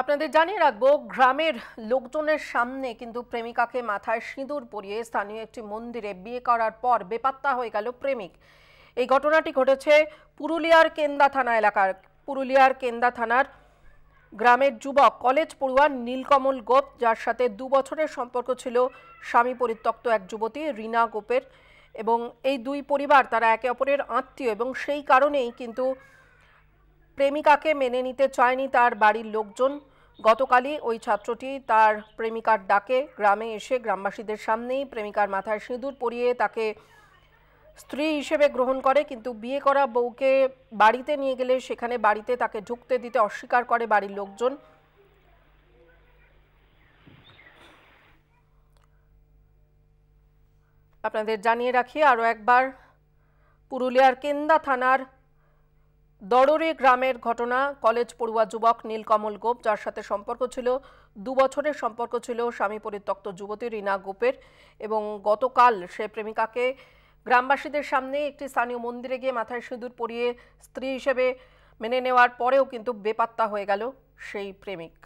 আপনাদের জানিয়ে রাখবো গ্রামের লোকজনের সামনে কিন্তু প্রেমিকাকে মাথায় সিঁদুর পরিয়ে স্থানীয় একটি মন্দিরে বিয়ে করার পর বেপাত্তা হয়ে গেল প্রেমিক এই ঘটনাটি ঘটেছে পুরুলিয়ার কেন্দা থানা এলাকার পুরুলিয়ার কেন্দা থানার গ্রামের যুবক কলেজ পড়ুয়া নীলকমল গোপ যার সাথে দু বছরের সম্পর্ক ছিল স্বামী পরিত্যক্ত এক যুবতী রিনা গোপের এবং এই দুই পরিবার তারা একে অপরের আত্মীয় এবং সেই কারণেই কিন্তু প্রেমিকাকে মেনে নিতে চায়নি তার বাড়ির লোকজন গতকালই ওই ছাত্রটি তার প্রেমিকার ডাকে গ্রামে এসে গ্রামবাসীদের সামনেই প্রেমিকার মাথায় সিঁদুর পরিয়ে তাকে স্ত্রী হিসেবে গ্রহণ করে কিন্তু বিয়ে করা বউকে বাড়িতে নিয়ে গেলে সেখানে বাড়িতে তাকে ঢুকতে দিতে অস্বীকার করে বাড়ির লোকজন আপনাদের জানিয়ে রাখি আরও একবার পুরুলিয়ার কেন্দা থানার দড়রে গ্রামের ঘটনা কলেজ পড়ুয়া যুবক নীলকমল গোপ যার সাথে সম্পর্ক ছিল দু বছরের সম্পর্ক ছিল স্বামী পরিত্যক্ত যুবতী রীনা গোপের এবং গতকাল সে প্রেমিকাকে গ্রামবাসীদের সামনে একটি স্থানীয় মন্দিরে গিয়ে মাথায় সিঁদুর পরিয়ে স্ত্রী হিসেবে মেনে নেওয়ার পরেও কিন্তু বেপাত্তা হয়ে গেল সেই প্রেমিক